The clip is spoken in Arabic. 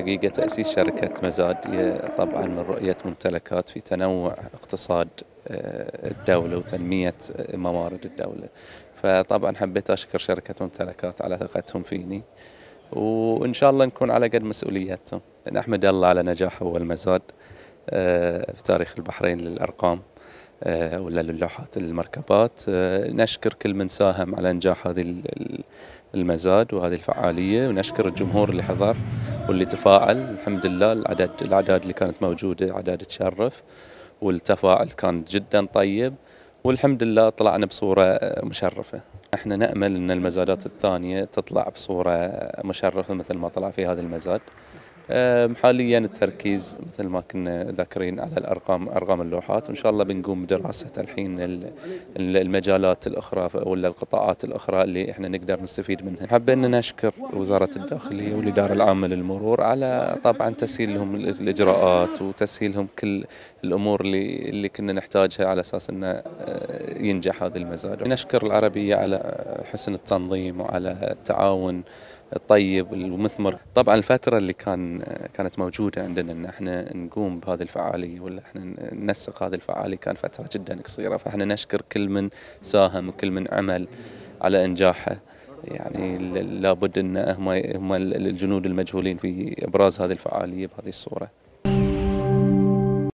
حقيقة تأسيس شركة مزاد هي طبعا من رؤية ممتلكات في تنوع اقتصاد آه، الدولة وتنمية آه، موارد الدولة فطبعا حبيت أشكر شركة ممتلكات على ثقتهم فيني وإن شاء الله نكون على قد مسؤولياتهم نحمد الله على نجاح أول مزاد آه، في تاريخ البحرين للأرقام آه، ولا للوحات المركبات آه، نشكر كل من ساهم على إنجاح هذه المزاد وهذه الفعالية ونشكر الجمهور اللي حضر واللي تفاعل الحمد لله العدد الأعداد اللي كانت موجودة أعداد تشرف والتفاعل كان جدا طيب والحمد لله طلعنا بصورة مشرفة احنا نأمل أن المزادات الثانية تطلع بصورة مشرفة مثل ما طلع في هذا المزاد حاليا التركيز مثل ما كنا ذاكرين على الارقام ارقام اللوحات وان شاء الله بنقوم بدراسه الحين المجالات الاخرى ولا القطاعات الاخرى اللي احنا نقدر نستفيد منها. حابه ان نشكر وزاره الداخليه والاداره العامه للمرور على طبعا تسهيل لهم الاجراءات وتسهيلهم كل الامور اللي اللي كنا نحتاجها على اساس ان أه، ينجح هذا المزارع نشكر العربية على حسن التنظيم وعلى التعاون الطيب والمثمر طبعا الفترة اللي كان كانت موجودة عندنا ان احنا نقوم بهذه الفعالية ولا احنا ننسق هذه الفعالية كان فترة جدا قصيرة فاحنا نشكر كل من ساهم وكل من عمل على انجاحه يعني لابد ان هم الجنود المجهولين في ابراز هذه الفعالية بهذه الصورة